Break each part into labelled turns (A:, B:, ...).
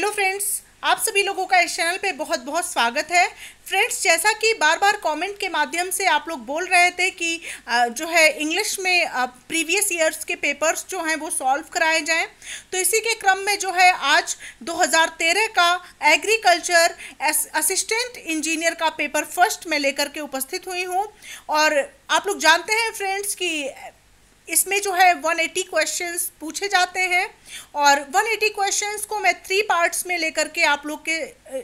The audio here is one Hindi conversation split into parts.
A: हेलो फ्रेंड्स आप सभी लोगों का इस चैनल पे बहुत बहुत स्वागत है फ्रेंड्स जैसा कि बार बार कमेंट के माध्यम से आप लोग बोल रहे थे कि जो है इंग्लिश में प्रीवियस ईयर्स के पेपर्स जो हैं वो सॉल्व कराए जाएं तो इसी के क्रम में जो है आज 2013 का एग्रीकल्चर असिस्टेंट इंजीनियर का पेपर फर्स्ट मैं लेकर के उपस्थित हुई हूँ और आप लोग जानते हैं फ्रेंड्स कि इसमें जो है 180 क्वेश्चंस पूछे जाते हैं और 180 क्वेश्चंस को मैं थ्री पार्ट्स में लेकर के आप लोग के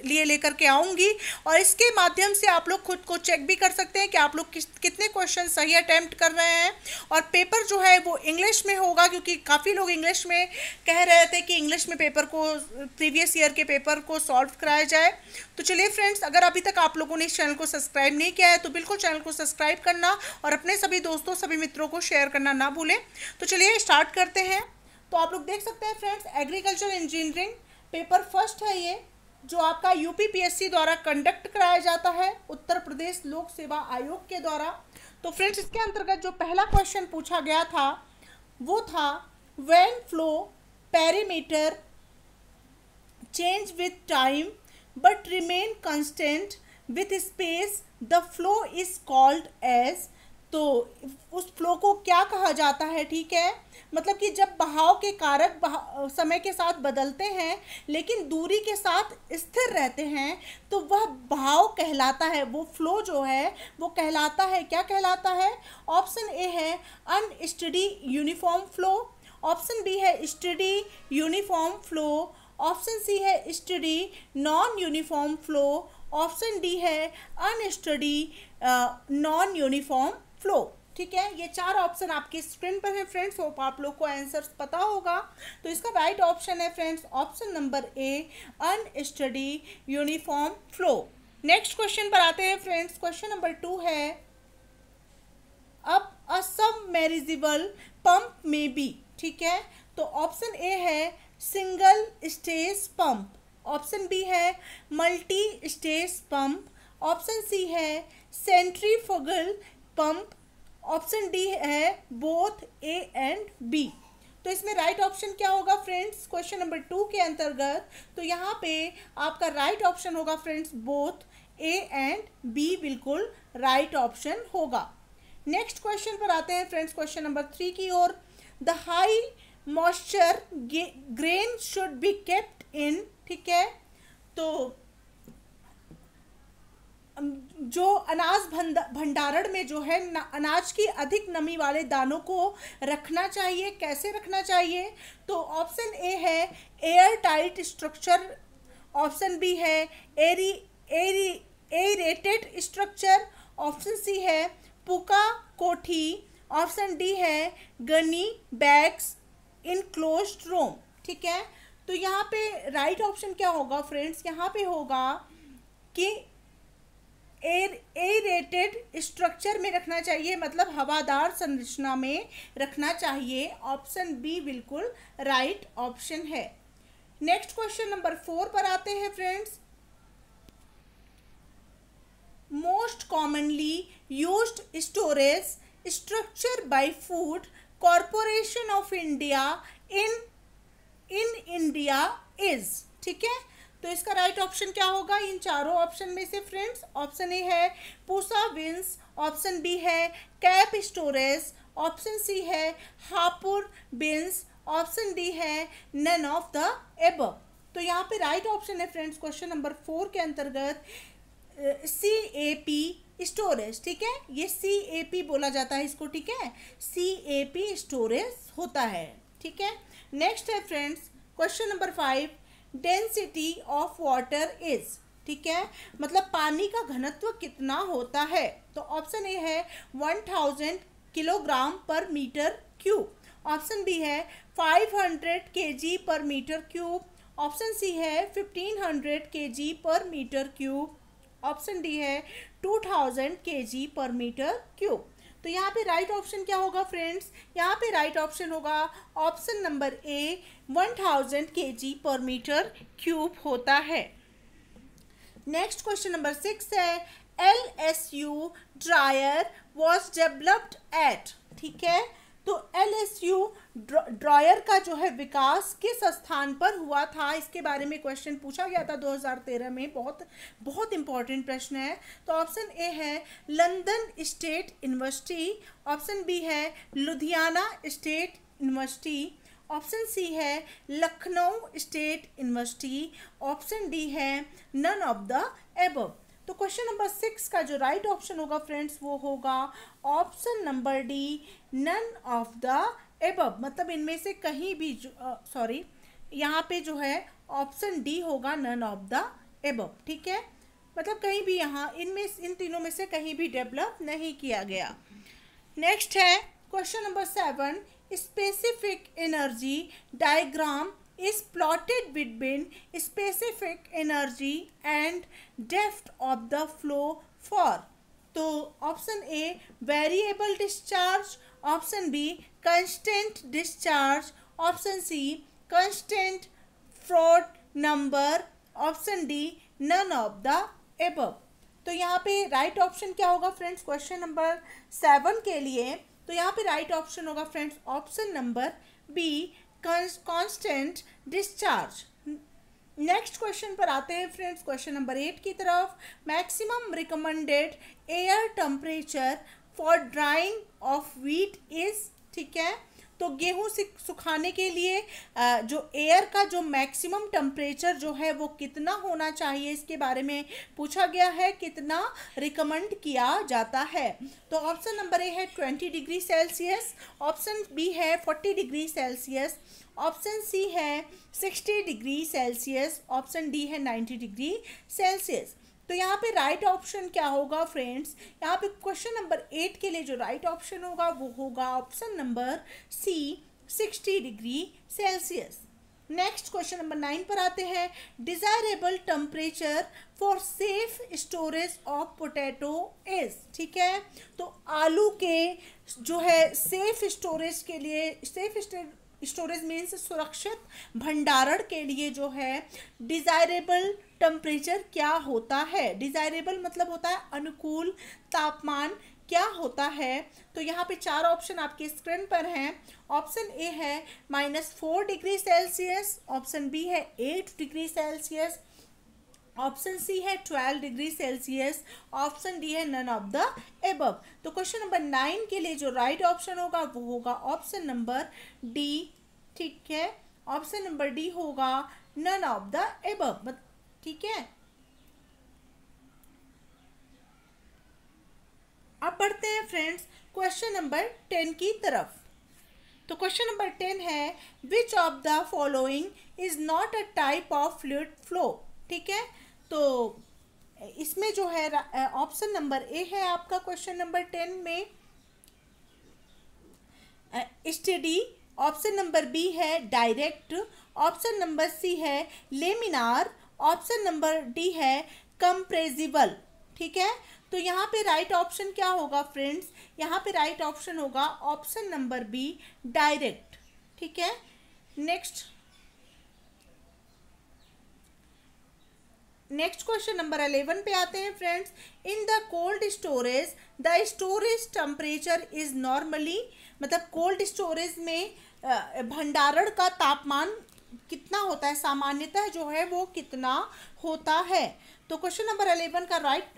A: लिए लेकर के आऊँगी और इसके माध्यम से आप लोग खुद को चेक भी कर सकते हैं कि आप लोग कितने क्वेश्चन सही अटैम्प्ट कर रहे हैं और पेपर जो है वो इंग्लिश में होगा क्योंकि काफ़ी लोग इंग्लिश में कह रहे थे कि इंग्लिश में पेपर को प्रीवियस ईयर के पेपर को सॉल्व कराया जाए तो चलिए फ्रेंड्स अगर अभी तक आप लोगों ने इस चैनल को सब्सक्राइब नहीं किया है तो बिल्कुल चैनल को सब्सक्राइब करना और अपने सभी दोस्तों सभी मित्रों को शेयर करना ना भूलें तो चलिए स्टार्ट करते हैं तो आप लोग देख सकते हैं friends agriculture engineering paper first है ये जो आपका यूपीपीएससी द्वारा कंडक्ट कराया जाता है उत्तर प्रदेश लोक सेवा आयोग के द्वारा तो फ्रेंड्स इसके अंतर्गत जो पहला क्वेश्चन पूछा गया था वो था when flow parameter change with time but remain constant with space the flow is called as तो उस फ्लो को क्या कहा जाता है ठीक है मतलब कि जब बहाव के कारक बहाव समय के साथ बदलते हैं लेकिन दूरी के साथ स्थिर रहते हैं तो वह बहाव कहलाता है वो फ्लो जो है वो कहलाता है क्या कहलाता है ऑप्शन ए है unsteady uniform flow option B है steady uniform flow option C है steady non uniform flow option D है अनस्टडी नॉन यूनिफॉर्म फ्लो ठीक है ये चार ऑप्शन आपकी स्क्रीन पर है फ्रेंड्स होप आप लोग को आंसर पता होगा तो इसका राइट ऑप्शन है friends option number A unsteady uniform flow next question पर आते हैं फ्रेंड्स क्वेश्चन नंबर टू है अब असम मैरिजिबल पंप में बी ठीक है तो ऑप्शन ए है single stage pump option B है multi stage pump option C है सेंट्रीफुगल पंप ऑप्शन डी है बोथ ए एंड बी तो इसमें राइट right ऑप्शन क्या होगा फ्रेंड्स क्वेश्चन नंबर टू के अंतर्गत तो यहाँ पे आपका राइट right ऑप्शन होगा friends both A and B बिल्कुल राइट right ऑप्शन होगा नेक्स्ट क्वेश्चन पर आते हैं फ्रेंड्स क्वेश्चन नंबर थ्री की ओर the high moisture grain should be kept in ठीक है तो जो अनाज भंडारण में जो है अनाज की अधिक नमी वाले दानों को रखना चाहिए कैसे रखना चाहिए तो ऑप्शन ए है air tight structure option B है airy airy aerated structure option C है पुका कोठी ऑप्शन डी है गनी बैग्स इनक्लोज रूम ठीक है तो यहाँ पे राइट right ऑप्शन क्या होगा फ्रेंड्स यहाँ पे होगा कि एयर एरेटेड स्ट्रक्चर में रखना चाहिए मतलब हवादार संरचना में रखना चाहिए ऑप्शन बी बिल्कुल राइट ऑप्शन है नेक्स्ट क्वेश्चन नंबर फोर पर आते हैं friends most commonly use storage structure by Food Corporation of India in in India is ठीक है तो इसका राइट ऑप्शन क्या होगा इन चारों ऑप्शन में से फ्रेंड्स ऑप्शन ए है पूसा विंस ऑप्शन बी है कैप स्टोरेज ऑप्शन सी है हापुर बिन्स ऑप्शन डी है नन ऑफ द एब तो यहाँ पे राइट ऑप्शन है फ्रेंड्स क्वेश्चन नंबर फोर के अंतर्गत सी ए पी स्टोरेज ठीक है ये सी ए पी बोला जाता है इसको ठीक है सी ए पी स्टोरेज होता है ठीक है नेक्स्ट है friends question number five density of water is ठीक है मतलब पानी का घनत्व कितना होता है तो ऑप्शन ए है one thousand kilogram per metre cube option B है five hundred K G per metre cube option C है fifteen hundred K G per metre cube option D है two thousand K G per metre cube तो यहाँ पे राइट ऑप्शन क्या होगा फ्रेंड्स यहाँ पे राइट ऑप्शन होगा option number A one thousand K G per metre cube होता है नेक्स्ट क्वेश्चन नंबर सिक्स है L S U dryer was developed at ठीक है तो एल एस यू ड्रॉयर का जो है विकास किस स्थान पर हुआ था इसके बारे में क्वेश्चन पूछा गया था 2013 में बहुत बहुत इंपॉर्टेंट प्रश्न है तो ऑप्शन ए है London state university option B है Ludhiana state university option C है Lucknow state university option D है नन ऑफ द एबव तो क्वेश्चन नंबर सिक्स का जो राइट right ऑप्शन होगा फ्रेंड्स वो होगा option number D none of the above मतलब इनमें से कहीं भी सॉरी यहाँ पे जो है ऑप्शन डी होगा नन ऑफ द एबब ठीक है मतलब कहीं भी यहाँ इनमें इन तीनों में से कहीं भी डेवलप नहीं किया गया नेक्स्ट है question number seven specific energy diagram is plotted between specific energy and depth of the flow for तो option A variable discharge option B constant discharge option C constant Froude number option D none of the above तो यहाँ पे राइट right ऑप्शन क्या होगा फ्रेंड्स क्वेश्चन नंबर सेवन के लिए तो यहाँ पे राइट right ऑप्शन होगा friends option number B constant discharge next question पर आते हैं फ्रेंड्स क्वेश्चन नंबर एट की तरफ maximum recommended air temperature for drying of wheat is ठीक है तो गेहूँ सुखाने के लिए जो एयर का जो मैक्सिमम टम्परेचर जो है वो कितना होना चाहिए इसके बारे में पूछा गया है कितना रिकमेंड किया जाता है तो ऑप्शन नंबर ए है twenty degree Celsius option B है forty degree Celsius option C है sixty degree Celsius option D है नाइन्टी डिग्री सेल्सियस तो यहाँ पे राइट right ऑप्शन क्या होगा फ्रेंड्स यहाँ पे क्वेश्चन नंबर एट के लिए जो राइट right ऑप्शन होगा वो होगा option number C sixty degree Celsius next question number nine पर आते हैं desirable temperature for safe storage of potato is ठीक है तो आलू के जो है सेफ स्टोरेज के लिए सेफ स्टोरेज मीन्स सुरक्षित भंडारण के लिए जो है डिजायरेबल टेम्परेचर क्या होता है डिज़ायरेबल मतलब होता है अनुकूल तापमान क्या होता है तो यहाँ पे चार ऑप्शन आपके स्क्रीन पर हैं ऑप्शन ए है minus four degree Celsius option B है eight degree Celsius option C है twelve degree Celsius option D है नन ऑफ द एबव तो क्वेश्चन नंबर नाइन के लिए जो राइट right ऑप्शन होगा वो होगा ऑप्शन नंबर डी ठीक है ऑप्शन नंबर डी होगा नन ऑफ द एबव ठीक है अब बढ़ते हैं फ्रेंड्स क्वेश्चन नंबर टेन की तरफ तो क्वेश्चन नंबर टेन है which of the following is not a type of fluid flow ठीक है तो इसमें जो है ऑप्शन नंबर ए है आपका क्वेश्चन नंबर टेन में स्टडी ऑप्शन नंबर बी है डायरेक्ट ऑप्शन नंबर सी है लेमिनार ऑप्शन नंबर डी है कंप्रेजिबल ठीक है तो यहाँ पे राइट ऑप्शन क्या होगा फ्रेंड्स यहाँ पे राइट ऑप्शन होगा ऑप्शन नंबर बी डायरेक्ट ठीक है next next question number eleven पे आते हैं friends in the cold storage the storage temperature is normally मतलब कोल्ड स्टोरेज में भंडारण का तापमान कितना होता है सामान्यतः जो है वो कितना होता है तो क्वेश्चन नंबर अलेवन का राइट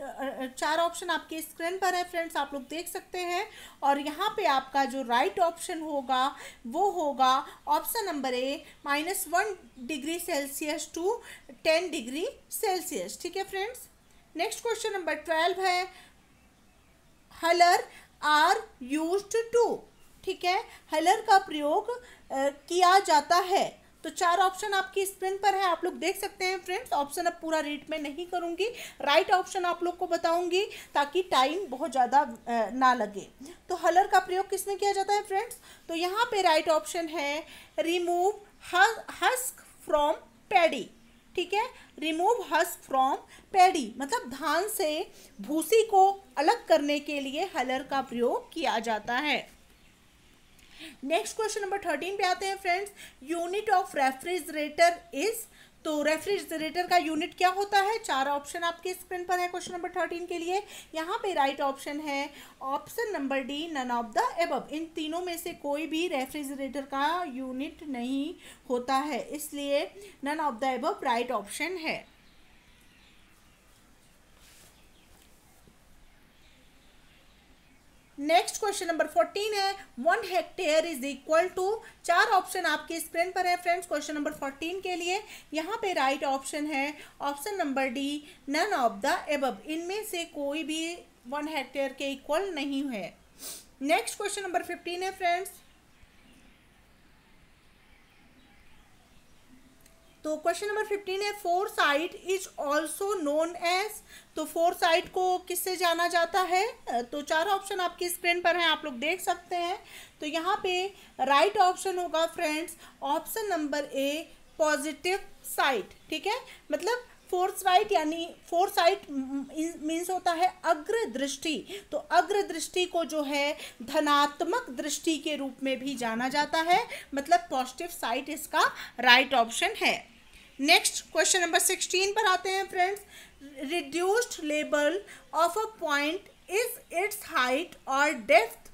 A: चार ऑप्शन आपके स्क्रीन पर है फ्रेंड्स आप लोग देख सकते हैं और यहाँ पे आपका जो राइट ऑप्शन होगा वो होगा option number A minus one degree Celsius to ten degree Celsius ठीक है friends next question number twelve है हलर आर यूज टू ठीक है हलर का प्रयोग किया जाता है तो चार ऑप्शन आपकी स्क्रीन पर है आप लोग देख सकते हैं फ्रेंड्स ऑप्शन अब पूरा रीड में नहीं करूंगी राइट ऑप्शन आप लोग को बताऊंगी ताकि टाइम बहुत ज़्यादा ना लगे तो हलर का प्रयोग किसमें किया जाता है फ्रेंड्स तो यहाँ पे राइट ऑप्शन है रिमूव हस्क फ्रॉम पैडी ठीक है रिमूव हस्क फ्रॉम पैडी मतलब धान से भूसी को अलग करने के लिए हलर का प्रयोग किया जाता है नेक्स्ट क्वेश्चन नंबर थर्टीन पे आते हैं friends unit of refrigerator is तो रेफ्रिजरेटर का यूनिट क्या होता है चार ऑप्शन आपके स्क्रीन पर है क्वेश्चन नंबर थर्टीन के लिए यहाँ पे राइट ऑप्शन है option number D none of the above इन तीनों में से कोई भी रेफ्रिजरेटर का यूनिट नहीं होता है इसलिए none of the above right option है नेक्स्ट क्वेश्चन नंबर फोर्टीन है one hectare is equal to चार ऑप्शन आपके स्क्रीन पर है फ्रेंड्स क्वेश्चन नंबर फोर्टीन के लिए यहाँ पे राइट right ऑप्शन है option number D none of the above इनमें से कोई भी वन हेक्टेयर के इक्वल नहीं है नेक्स्ट क्वेश्चन नंबर फिफ्टीन है फ्रेंड्स तो क्वेश्चन नंबर फिफ्टीन है fore sight is also known as तो फोर साइट को किससे जाना जाता है तो चार ऑप्शन आपकी स्क्रीन पर हैं आप लोग देख सकते हैं तो यहाँ पे राइट right ऑप्शन होगा friends option number A positive sight ठीक है मतलब फोर्थ साइट यानी फोर साइट मीन्स होता है अग्र दृष्टि तो अग्र दृष्टि को जो है धनात्मक दृष्टि के रूप में भी जाना जाता है मतलब पॉजिटिव साइट इसका राइट right ऑप्शन है नेक्स्ट क्वेश्चन नंबर सिक्सटीन पर आते हैं फ्रेंड्स रिड्यूस्ड लेबल of a point is its height और डेफ्थ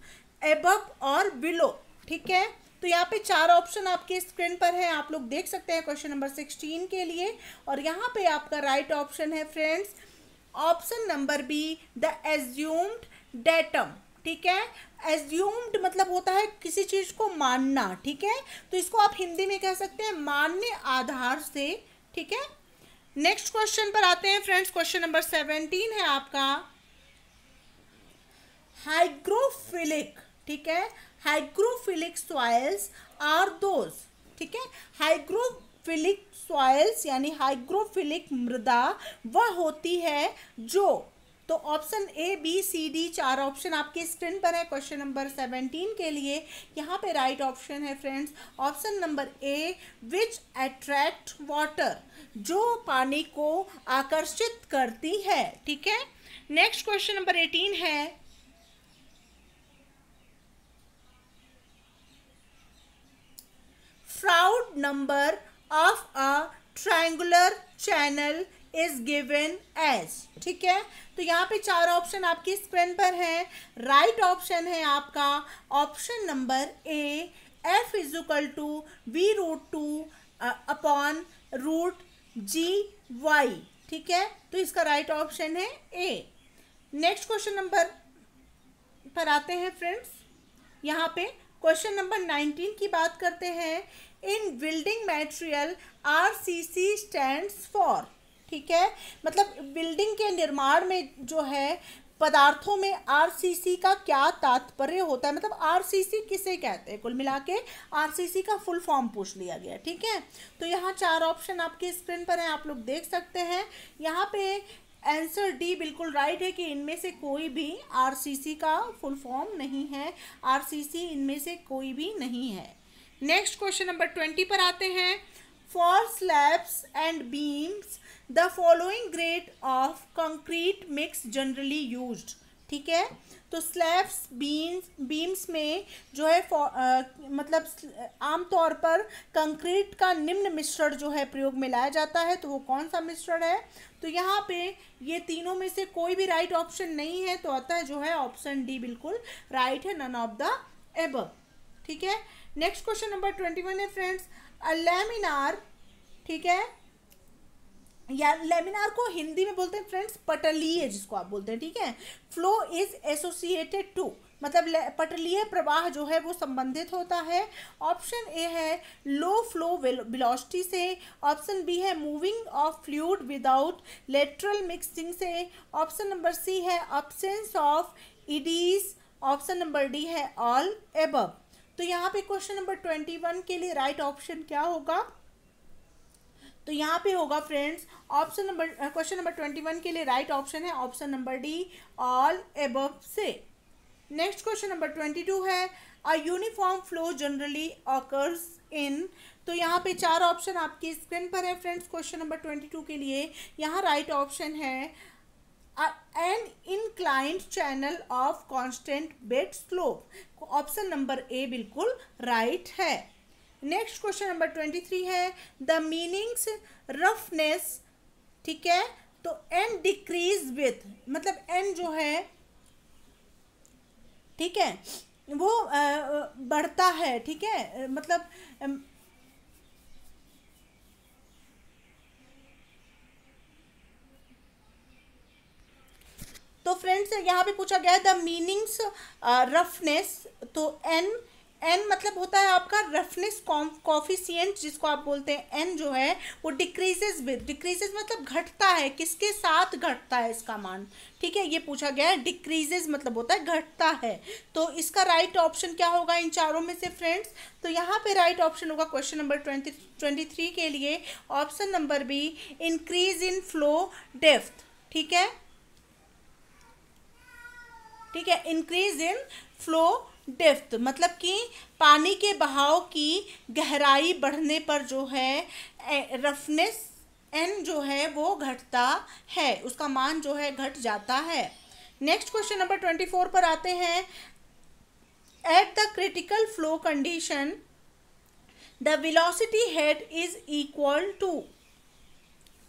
A: एबव और बिलो ठीक है तो यहाँ पे चार ऑप्शन आपके स्क्रीन पर है आप लोग देख सकते हैं क्वेश्चन नंबर सिक्सटीन के लिए और यहाँ पे आपका राइट right ऑप्शन है friends option number B the assumed datum ठीक है एज्यूम्ड मतलब होता है किसी चीज़ को मानना ठीक है तो इसको आप हिंदी में कह सकते हैं मान्य आधार से ठीक है नेक्स्ट क्वेश्चन पर आते हैं फ्रेंड्स क्वेश्चन नंबर सेवेंटीन है आपका हाइग्रोफिलिक ठीक है हाइग्रोफिलिक सॉइल्स आर दोज ठीक है हाइग्रोफिलिक सॉइल्स यानी हाइग्रोफिलिक मृदा वह होती है जो तो option A B C D चार ऑप्शन आपके स्क्रीन पर है क्वेश्चन नंबर सेवनटीन के लिए यहाँ पे राइट ऑप्शन है friends option number A which attract water जो पानी को आकर्षित करती है ठीक है नेक्स्ट क्वेश्चन नंबर एटीन है Froude number of a triangular channel is given as ठीक है तो यहाँ पे चार ऑप्शन आपकी स्क्रीन पर है राइट right ऑप्शन है आपका option number A F is equal to V root two upon root G Y ठीक है तो इसका राइट right ऑप्शन है ए नेक्स्ट क्वेश्चन नंबर पर आते हैं फ्रेंड्स यहाँ पे क्वेश्चन नंबर नाइनटीन की बात करते हैं in building material R C C stand for ठीक है मतलब बिल्डिंग के निर्माण में जो है पदार्थों में आरसीसी का क्या तात्पर्य होता है मतलब आरसीसी किसे कहते हैं कुल मिला के आरसीसी का फुल फॉर्म पूछ लिया गया ठीक है तो यहाँ चार ऑप्शन आपके स्क्रीन पर हैं आप लोग देख सकते हैं यहाँ पे आंसर डी बिल्कुल राइट है कि इनमें से कोई भी आरसीसी का फुल फॉर्म नहीं है आरसीसी इनमें से कोई भी नहीं है नेक्स्ट क्वेश्चन नंबर ट्वेंटी पर आते हैं for slabs and beams the following grade of concrete mix generally use ठीक है तो स्लैब्स बीम्स बीम्स में जो है आ, मतलब आमतौर पर कंक्रीट का निम्न मिश्रण जो है प्रयोग में लाया जाता है तो वो कौन सा मिश्रण है तो यहाँ पे ये तीनों में से कोई भी राइट ऑप्शन नहीं है तो अतः जो है ऑप्शन डी बिल्कुल राइट है नन ऑफ द एब ठीक है next question number twenty one है फ्रेंड्स अ लेमिनार ठीक है या लेमिनार को हिंदी में बोलते हैं फ्रेंड्स पटलीय जिसको आप बोलते हैं ठीक है फ्लो इज एसोसिएटेड टू मतलब पटलीय प्रवाह जो है वो संबंधित होता है ऑप्शन ए है लो फ्लो वेलोसिटी से ऑप्शन बी है moving of fluid without lateral mixing से ऑप्शन नंबर सी है absence of eddies option number D है ऑल एबव तो यहाँ पे क्वेश्चन नंबर ट्वेंटी वन के लिए राइट right ऑप्शन क्या होगा तो यहाँ पे होगा friends option number question number twenty one के लिए राइट right ऑप्शन है option number D all above से next question number twenty two है a uniform flow generally occurs in तो यहाँ पे चार ऑप्शन आपकी स्क्रीन पर है friends question number twenty two के लिए यहाँ राइट ऑप्शन है an inclined channel of constant bed slope option number A बिल्कुल राइट right है next question number twenty three है द मीनिंग्स रफनेस ठीक है तो एन डिक्रीज विथ मतलब एन जो है ठीक है वो बढ़ता है ठीक है मतलब तो फ्रेंड्स यहाँ पे पूछा गया है द मीनिंग्स रफनेस तो एन एन मतलब होता है आपका रफनेस कॉफिशियंट जिसको आप बोलते हैं एन जो है वो डिक्रीजेज विद डिक्रीजेज मतलब घटता है किसके साथ घटता है इसका मान ठीक है ये पूछा गया है डिक्रीजेज मतलब होता है घटता है तो इसका राइट right ऑप्शन क्या होगा इन चारों में से फ्रेंड्स तो यहाँ पे राइट right ऑप्शन होगा question number twenty twenty three के लिए option number B increase in flow depth ठीक है ठीक है इंक्रीज इन फ्लो डेप्थ मतलब कि पानी के बहाव की गहराई बढ़ने पर जो है रफनेस एन जो है वो घटता है उसका मान जो है घट जाता है next question number twenty four पर आते हैं at the critical flow condition the velocity head is equal to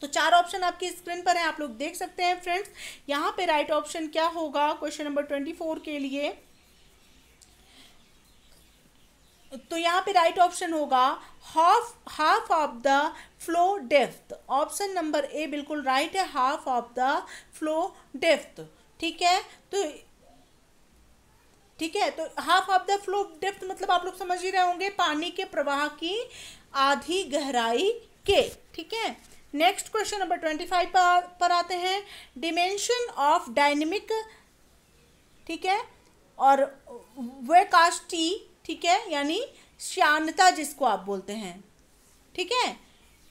A: तो चार ऑप्शन आपकी स्क्रीन पर है आप लोग देख सकते हैं फ्रेंड्स यहाँ पे राइट right ऑप्शन क्या होगा क्वेश्चन नंबर ट्वेंटी फोर के लिए तो यहाँ पे राइट ऑप्शन होगा half half of the flow depth option number A बिल्कुल राइट है half of the flow depth ठीक है तो ठीक है तो half of the flow depth मतलब आप लोग समझ ही रहे होंगे पानी के प्रवाह की आधी गहराई के ठीक है next question number twenty five पर आते हैं डिमेंशन ऑफ डायनेमिक ठीक है और वे कास्टी ठीक है यानी श्यानता जिसको आप बोलते हैं ठीक है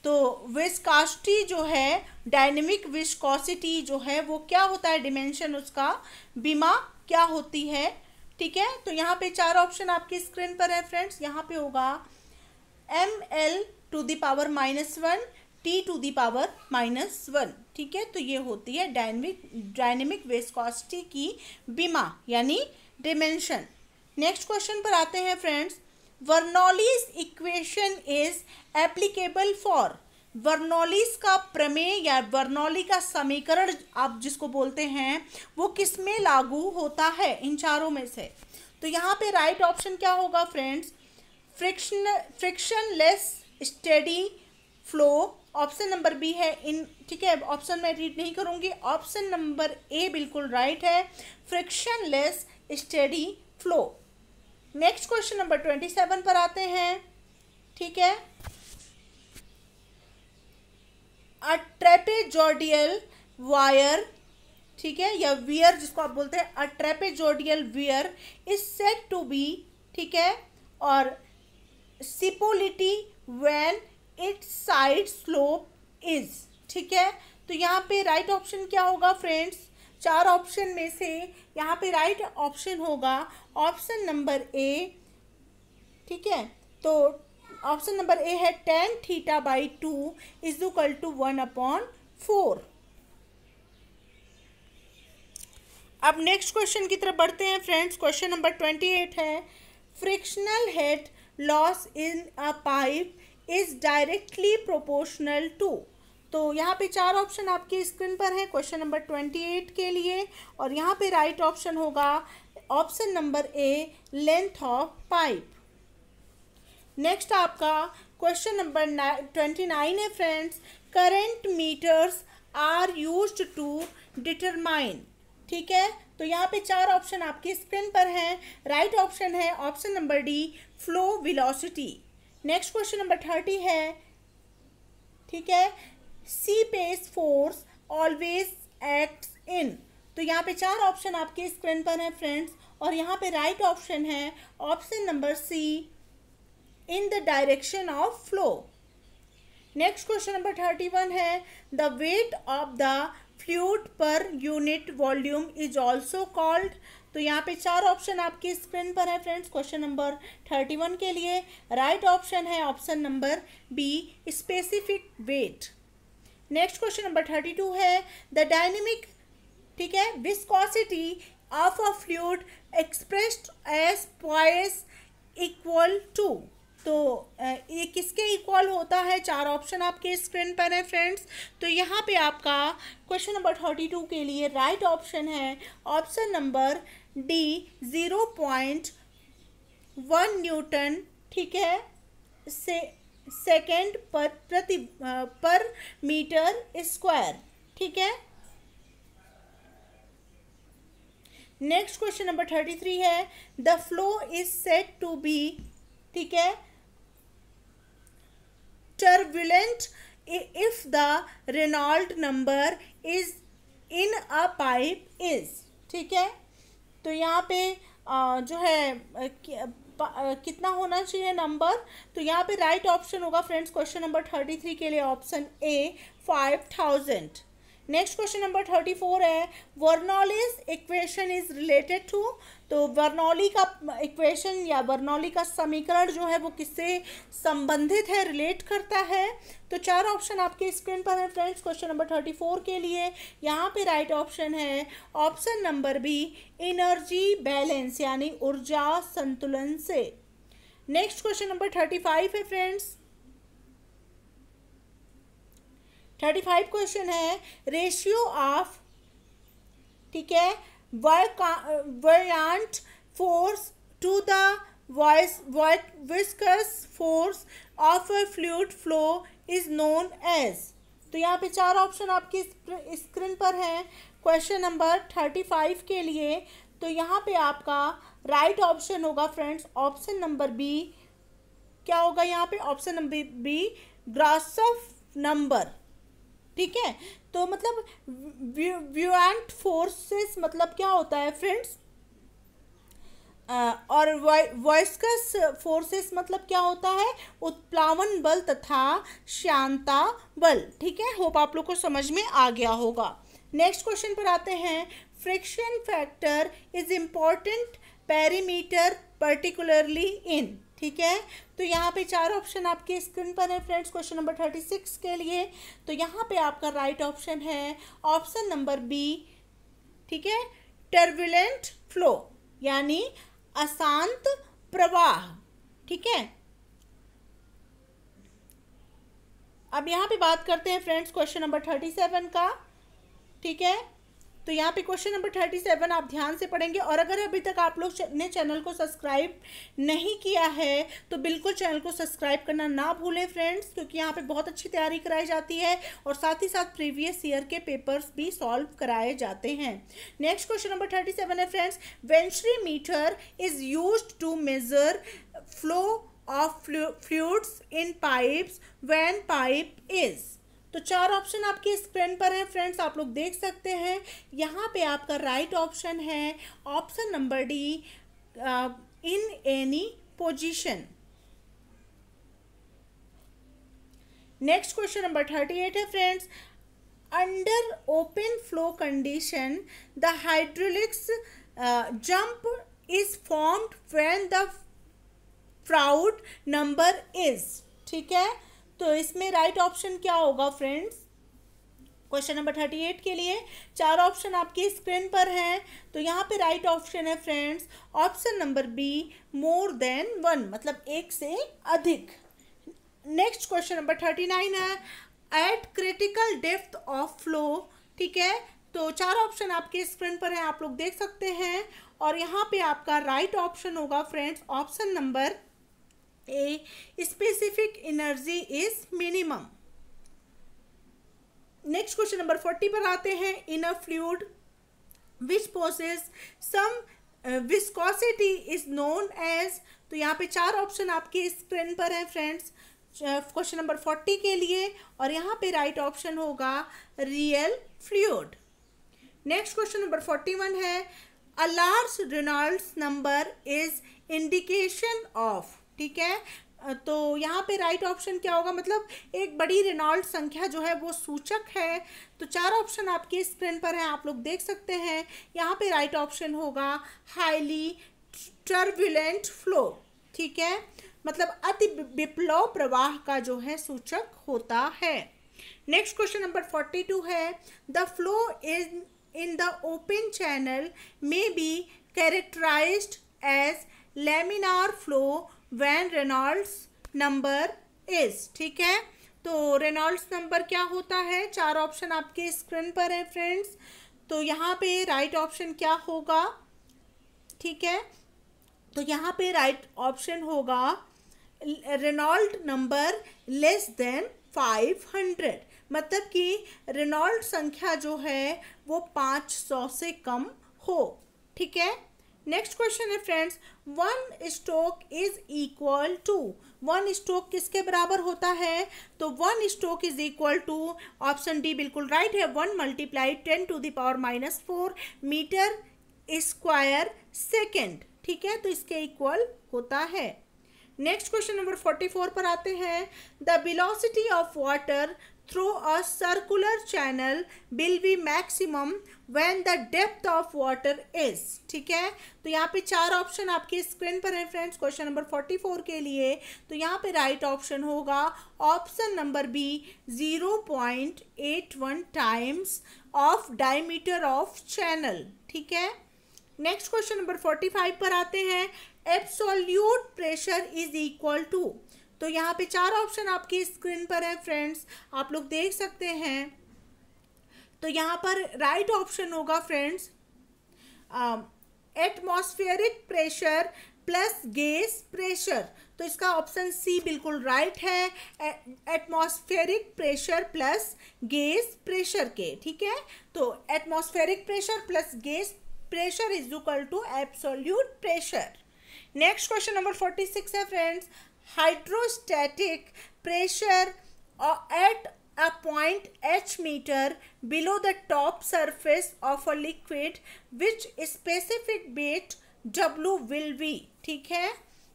A: तो विस्कास्टी जो है डायनेमिक विस्कॉसिटी जो है वो क्या होता है डिमेंशन उसका बीमा क्या होती है ठीक है तो यहाँ पे चार ऑप्शन आपकी स्क्रीन पर है फ्रेंड्स यहाँ पे होगा M L to the power minus one T to the power minus one ठीक है तो ये होती है डायनेमिक डायनेमिक विस्कॉसिटी की बीमा यानी डिमेंशन नेक्स्ट क्वेश्चन पर आते हैं friends Bernoulli's equation is applicable for Bernoulli's का प्रमेय या वर्नॉली का समीकरण आप जिसको बोलते हैं वो किस में लागू होता है इन चारों में से तो यहाँ पे राइट right ऑप्शन क्या होगा friends friction frictionless steady flow option number B है इन ठीक है ऑप्शन मैं रीड नहीं करूँगी ऑप्शन नंबर ए बिल्कुल राइट है frictionless steady flow next question number twenty seven पर आते हैं ठीक है अ ट्रेपेजॉर्डियल वायर ठीक है या वियर जिसको आप बोलते हैं a trapezoidal weir is said to be ठीक है और Cipolletti when its side slope is ठीक है तो यहाँ पे राइट right ऑप्शन क्या होगा फ्रेंड्स चार ऑप्शन में से यहाँ पे राइट ऑप्शन होगा ऑप्शन नंबर ए ठीक है तो ऑप्शन नंबर ए है tan theta by two is equal to one upon four अब नेक्स्ट क्वेश्चन की तरफ बढ़ते हैं friends question number twenty eight है frictional head loss in a pipe is directly proportional to तो यहाँ पे चार ऑप्शन आपकी स्क्रीन पर है क्वेश्चन नंबर ट्वेंटी एट के लिए और यहाँ पे राइट ऑप्शन होगा option number A length of pipe next आपका क्वेश्चन नंबर ट्वेंटी नाइन है friends current meters are use to determine ठीक है तो यहाँ पे चार ऑप्शन आपकी स्क्रीन पर हैं राइट ऑप्शन है option number D flow velocity next question number thirty है ठीक है C base force always act in तो यहाँ पे चार ऑप्शन आपके स्क्रीन पर हैं फ्रेंड्स और यहाँ पे राइट right ऑप्शन है option number C in the direction of flow next question number thirty one है the weight of the fluid per unit volume is also called तो यहाँ पे चार ऑप्शन आपकी स्क्रीन पर है friends question number thirty one के लिए राइट right ऑप्शन है option number B specific weight next question number thirty two है द डायनेमिक ठीक है विस्कॉसिटी ऑफ तो, a fluid expressed as poise equal to तो ये किसके इक्वल होता है चार ऑप्शन आपके स्क्रीन पर है फ्रेंड्स तो यहाँ पे आपका क्वेश्चन नंबर थर्टी टू के लिए राइट right ऑप्शन है option number D zero point one newton ठीक है से सेकेंड पर प्रति पर मीटर स्क्वायर ठीक है next question number thirty three है the flow is said to be ठीक है turbulent if the Reynolds number is in a pipe is ठीक है तो यहाँ पे आ, जो है कितना होना चाहिए नंबर तो यहाँ पे राइट ऑप्शन होगा friends question number thirty three के लिए option A five thousand next question number thirty four है Bernoulli's equation is related to तो वर्नौली का इक्वेशन या वर्नौली का समीकरण जो है वो किससे संबंधित है रिलेट करता है तो चार ऑप्शन आपके स्क्रीन पर है friends question number thirty four के लिए यहाँ पे राइट ऑप्शन है option number B energy balance यानी ऊर्जा संतुलन से next question number thirty five है फ्रेंड्स थर्टी फाइव क्वेश्चन है रेशियो ऑफ ठीक है वर्यांट force to the viscous force of a fluid flow is known as तो यहाँ पे चार ऑप्शन आपकी स्क्रीन पर हैं क्वेश्चन नंबर थर्टी फाइव के लिए तो यहाँ पे आपका राइट right ऑप्शन होगा फ्रेंड्स ऑप्शन नंबर बी क्या होगा यहाँ पे option number B Grashof number ठीक है तो मतलब व्यूएंट फोर्सेस मतलब क्या होता है फ्रेंड्स और वॉइसकस फोर्सेस मतलब क्या होता है उत्प्लावन बल तथा शांता बल ठीक है होप आप लोग को समझ में आ गया होगा नेक्स्ट क्वेश्चन पर आते हैं friction factor is important parameter particularly in ठीक है तो यहाँ पे चार ऑप्शन आपके स्क्रीन पर है friends question number thirty six के लिए तो यहाँ पे आपका राइट right ऑप्शन है ऑप्शन नंबर बी ठीक है टर्बुलेंट फ्लो यानी अशांत प्रवाह ठीक है अब यहाँ पे बात करते हैं friends question number thirty seven का ठीक है तो यहाँ पे क्वेश्चन नंबर थर्टी सेवन आप ध्यान से पढ़ेंगे और अगर अभी तक आप लोग ने चैनल को सब्सक्राइब नहीं किया है तो बिल्कुल चैनल को सब्सक्राइब करना ना भूलें फ्रेंड्स क्योंकि यहाँ पे बहुत अच्छी तैयारी कराई जाती है और साथ ही साथ प्रीवियस ईयर के पेपर्स भी सॉल्व कराए जाते हैं next question number thirty seven है friends venturi meter is used to measure flow of fluids in pipes when pipe is तो चार ऑप्शन आपके स्क्रीन पर है फ्रेंड्स आप लोग देख सकते हैं यहाँ पे आपका राइट ऑप्शन है option number D in any position next question number thirty eight है friends under open flow condition the hydraulics jump is formed when the Froude number is ठीक है तो इसमें राइट ऑप्शन क्या होगा friends question number thirty eight के लिए चार ऑप्शन आपकी स्क्रीन पर हैं तो यहाँ पे राइट ऑप्शन है friends option number B more than one मतलब एक से अधिक next question number thirty nine है at critical depth of flow ठीक है तो चार ऑप्शन आपके स्क्रीन पर हैं आप लोग देख सकते हैं और यहाँ पे आपका राइट right ऑप्शन होगा friends option number A specific energy is minimum next question number forty पर आते हैं in a fluid which possess some viscosity is known as तो यहाँ पे चार ऑप्शन आपके स्क्रीन पर हैं फ्रेंड्स क्वेश्चन नंबर फोर्टी के लिए और यहाँ पे राइट right ऑप्शन होगा real fluid next question number forty one है a large number is indication of ठीक है तो यहाँ पे राइट ऑप्शन क्या होगा मतलब एक बड़ी रेनॉल्ड संख्या जो है वो सूचक है तो चार ऑप्शन आपके स्क्रीन पर हैं आप लोग देख सकते हैं यहाँ पे राइट ऑप्शन होगा हाईली टर्बुलेंट फ्लो ठीक है मतलब अति विप्लव प्रवाह का जो है सूचक होता है next question number forty two है the flow is in the open channel may be characterized as laminar flow when Reynolds number is ठीक है तो रेनॉल्ड्स नंबर क्या होता है चार ऑप्शन आपके स्क्रीन पर है फ्रेंड्स तो यहाँ पे राइट ऑप्शन क्या होगा ठीक है तो यहाँ पे राइट ऑप्शन होगा Reynold number less than five hundred मतलब कि रेनॉल्ड संख्या जो है वो पाँच सौ से कम हो ठीक है नेक्स्ट क्वेश्चन है friends one stroke is equal to one stroke किसके बराबर होता है तो one stroke is equal to option D बिल्कुल राइट है one multiply ten to the power minus four metre square second ठीक है तो इसके इक्वल होता है next question number forty four पर आते हैं the velocity of water through a circular channel will be maximum when the depth of water is ठीक है तो यहाँ पे चार ऑप्शन आपके स्क्रीन पर है friends question number forty four के लिए तो यहाँ पे राइट ऑप्शन होगा option number B zero point eight one times of diameter of channel ठीक है next question number forty five पर आते हैं absolute pressure is equal to तो यहाँ पे चार ऑप्शन आपकी स्क्रीन पर है फ्रेंड्स आप लोग देख सकते हैं तो यहाँ पर राइट ऑप्शन होगा friends atmospheric pressure plus gas pressure तो इसका ऑप्शन सी बिल्कुल राइट है atmospheric pressure plus gas pressure के ठीक है तो atmospheric pressure plus gas pressure is equal to absolute pressure next question number forty six है friends hydrostatic pressure uh, at a point h meter below the top surface of a liquid which specific weight w will be ठीक है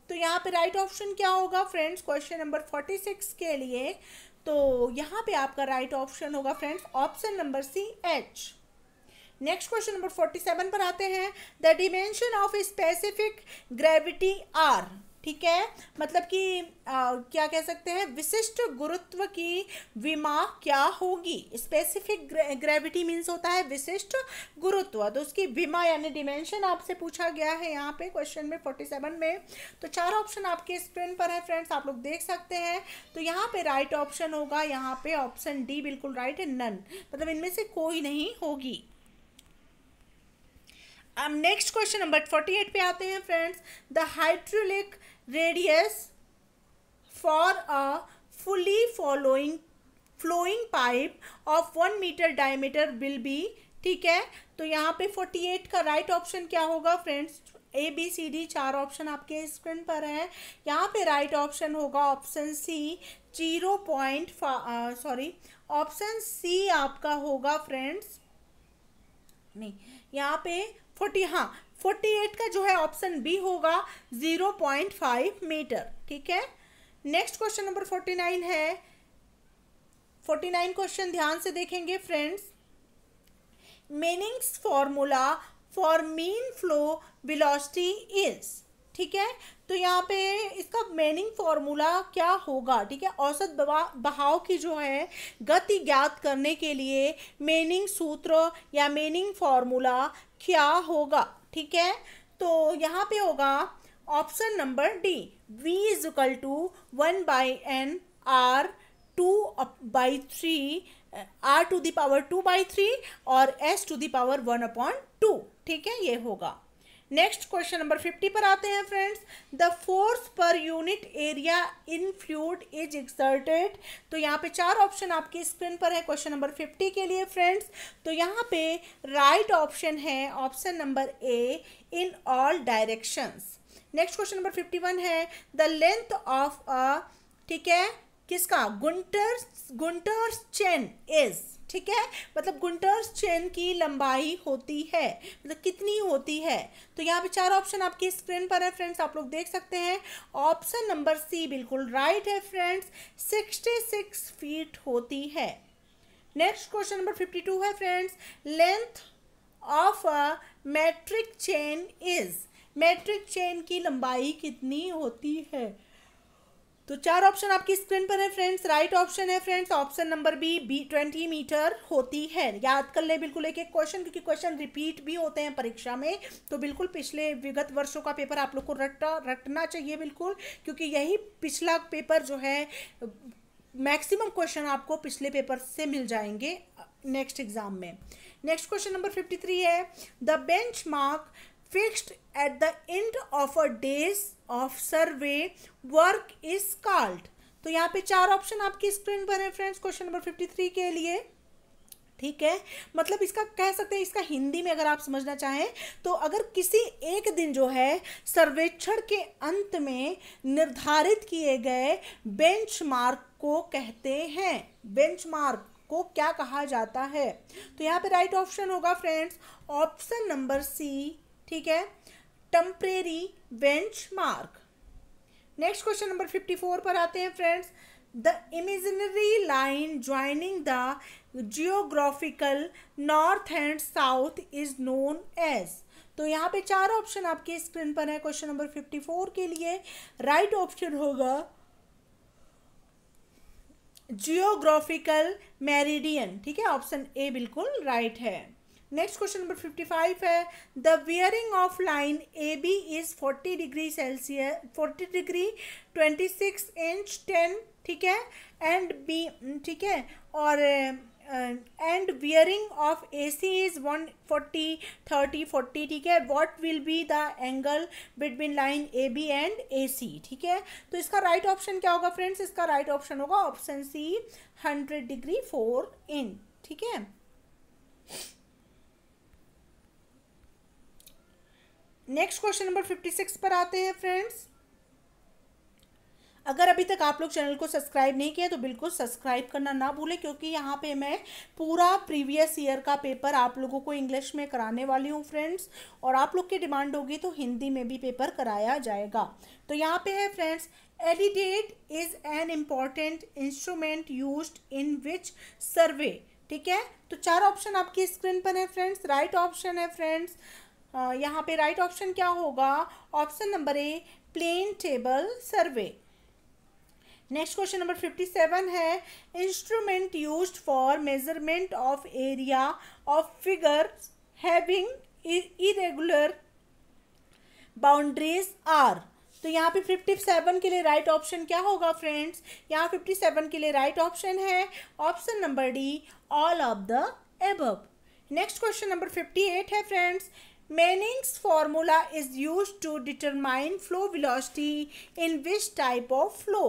A: तो यहाँ पे राइट ऑप्शन क्या होगा friends question number forty six के लिए तो यहाँ पे आपका राइट ऑप्शन होगा friends option number C H next question number forty seven पर आते हैं the dimension of specific gravity are ठीक है मतलब कि क्या कह सकते हैं विशिष्ट गुरुत्व की विमा क्या होगी स्पेसिफिक ग्रे, ग्रेविटी मीन्स होता है विशिष्ट गुरुत्व तो उसकी विमा यानी डिमेंशन आपसे पूछा गया है यहाँ पे क्वेश्चन में फोर्टी सेवन में तो चार ऑप्शन आपके स्क्रीन पर है फ्रेंड्स आप लोग देख सकते हैं तो यहाँ पे राइट ऑप्शन होगा यहाँ पे ऑप्शन डी बिल्कुल राइट है नन मतलब इनमें से कोई नहीं होगी अब next question number forty eight पे आते हैं friends the hydraulic radius for a fully following flowing pipe of one metre diameter will be ठीक है तो यहाँ पे फोर्टी एट का राइट right ऑप्शन क्या होगा friends A B C D चार ऑप्शन आपके स्क्रीन पर है यहाँ पे राइट right ऑप्शन होगा option C zero point sorry option C आपका होगा फ्रेंड्स नहीं यहाँ पे फोर्टी हाँ फोर्टी एट का जो है ऑप्शन बी होगा जीरो पॉइंट फाइव मीटर ठीक है next question number forty nine है फोर्टी नाइन क्वेश्चन ध्यान से देखेंगे friends Manning's formula for mean flow velocity is ठीक है तो यहाँ पे इसका मेनिंग फॉर्मूला क्या होगा ठीक है औसत बहाव की जो है गति ज्ञात करने के लिए मेनिंग सूत्र या मेनिंग फॉर्मूला क्या होगा ठीक है तो यहाँ पे होगा option number D V is equal to one by N R two by three R to the power two by three और S to the power one upon two ठीक है ये होगा नेक्स्ट क्वेश्चन नंबर फिफ्टी पर आते हैं friends the force per unit area in fluid is exerted तो यहाँ पे चार ऑप्शन आपकी स्क्रीन पर है क्वेश्चन नंबर फिफ्टी के लिए फ्रेंड्स तो यहाँ पे राइट right ऑप्शन है option number A in all directions next question number fifty one है द लेंथ ऑफ अ ठीक है किसका गुंटर्स गुंटर्स चेन इज़ ठीक है मतलब गुंटर्स चेन की लंबाई होती है मतलब कितनी होती है तो यहाँ पे चार ऑप्शन आपकी स्क्रीन पर है फ्रेंड्स आप लोग देख सकते हैं ऑप्शन नंबर सी बिल्कुल राइट है फ्रेंड्स सिक्सटी सिक्स फीट होती है next question number fifty two है friends length of a metric chain is metric chain की लंबाई कितनी होती है तो चार ऑप्शन आपकी स्क्रीन पर है फ्रेंड्स राइट ऑप्शन है friends option number B B twenty metre होती है याद कर ले बिल्कुल एक एक क्वेश्चन क्योंकि क्वेश्चन रिपीट भी होते हैं परीक्षा में तो बिल्कुल पिछले विगत वर्षों का पेपर आप लोग को रटा रटना चाहिए बिल्कुल क्योंकि यही पिछला पेपर जो है मैक्सिमम क्वेश्चन आपको पिछले पेपर से मिल जाएंगे नेक्स्ट एग्जाम में next question number fifty three है the bench mark fixed at the end of a days of survey work is called तो यहाँ पे चार ऑप्शन आपकी स्क्रीन पर है friends question number fifty three के लिए ठीक है मतलब इसका कह सकते हैं इसका हिंदी में अगर आप समझना चाहें तो अगर किसी एक दिन जो है सर्वेक्षण के अंत में निर्धारित किए गए बेंचमार्क को कहते हैं बेंचमार्क को क्या कहा जाता है तो यहाँ पे राइट ऑप्शन होगा फ्रेंड्स ऑप्शन नंबर सी ठीक है temporary benchmark next question number fifty four पर आते हैं friends the imaginary line joining the geographical north and south is known as तो यहाँ पे चार ऑप्शन आपके स्क्रीन पर है क्वेश्चन नंबर फिफ्टी फोर के लिए राइट right ऑप्शन होगा जियोग्राफिकल मेरिडियन ठीक है ऑप्शन ए बिल्कुल राइट है next question number fifty five है the bearing of line A B is forty degree Celsius forty degree twenty six inch ten ठीक है एंड बी mm, ठीक है और and bearing of A C is one forty thirty forty ठीक है what will be the angle between line A B and ए सी ठीक है तो इसका राइट right ऑप्शन क्या होगा फ्रेंड्स इसका राइट right ऑप्शन होगा option C hundred degree four in ठीक है next question number fifty six पर आते हैं फ्रेंड्स अगर अभी तक आप लोग चैनल को सब्सक्राइब नहीं किया तो बिल्कुल सब्सक्राइब करना ना भूलें क्योंकि यहाँ पे मैं पूरा प्रीवियस ईयर का पेपर आप लोगों को इंग्लिश में कराने वाली हूँ फ्रेंड्स और आप लोग की डिमांड होगी तो हिंदी में भी पेपर कराया जाएगा तो यहाँ पे है friends alidade is an important instrument use in which survey ठीक है तो चार ऑप्शन आपकी स्क्रीन पर है फ्रेंड्स राइट ऑप्शन है फ्रेंड्स यहाँ पे राइट ऑप्शन क्या होगा option number A plane table survey next question number fifty seven है instrument use for measurement of area of figure having irregular boundaries are तो यहाँ पे फिफ्टी सेवन के लिए राइट right ऑप्शन क्या होगा फ्रेंड्स यहाँ फिफ्टी सेवन के लिए राइट right ऑप्शन है option number D all of the above next question number fifty eight है friends Manning's formula is use to determine flow velocity in which type of flow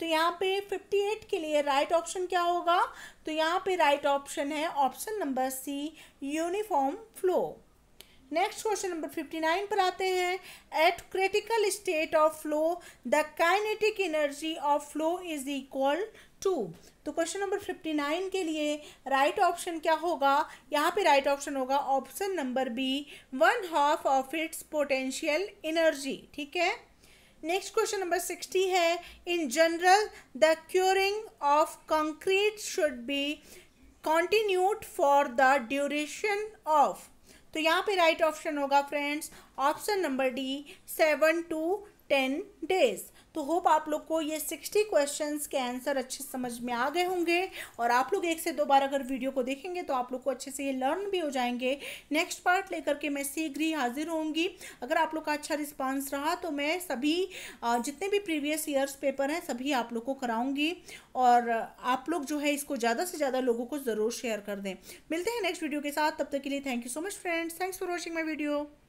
A: तो यहाँ पे 58 के लिए राइट ऑप्शन क्या होगा तो यहाँ पे राइट ऑप्शन है option number C uniform flow next question number 59 पर आते हैं at critical state of flow the kinetic energy of flow is equal to तो क्वेश्चन नंबर फिफ्टी नाइन के लिए राइट right ऑप्शन क्या होगा यहाँ पे राइट right ऑप्शन होगा option number B one half of its potential energy ठीक है नेक्स्ट क्वेश्चन नंबर सिक्सटी है in general the curing of concrete should be continued for the duration of तो यहाँ पे राइट right ऑप्शन होगा friends option number D seven to ten days तो होप आप लोग को ये सिक्सटी क्वेश्चन के आंसर अच्छे समझ में आ गए होंगे और आप लोग एक से दो बार अगर वीडियो को देखेंगे तो आप लोग को अच्छे से ये लर्न भी हो जाएंगे नेक्स्ट पार्ट लेकर के मैं शीघ्र ही हाजिर होंगी अगर आप लोग का अच्छा रिस्पांस रहा तो मैं सभी जितने भी प्रीवियस ईयर्स पेपर हैं सभी आप लोग को कराऊंगी और आप लोग जो है इसको ज़्यादा से ज़्यादा लोगों को ज़रूर शेयर कर दें मिलते हैं नेक्स्ट वीडियो के साथ तब तक के लिए thank you so much friends thanks for watching my video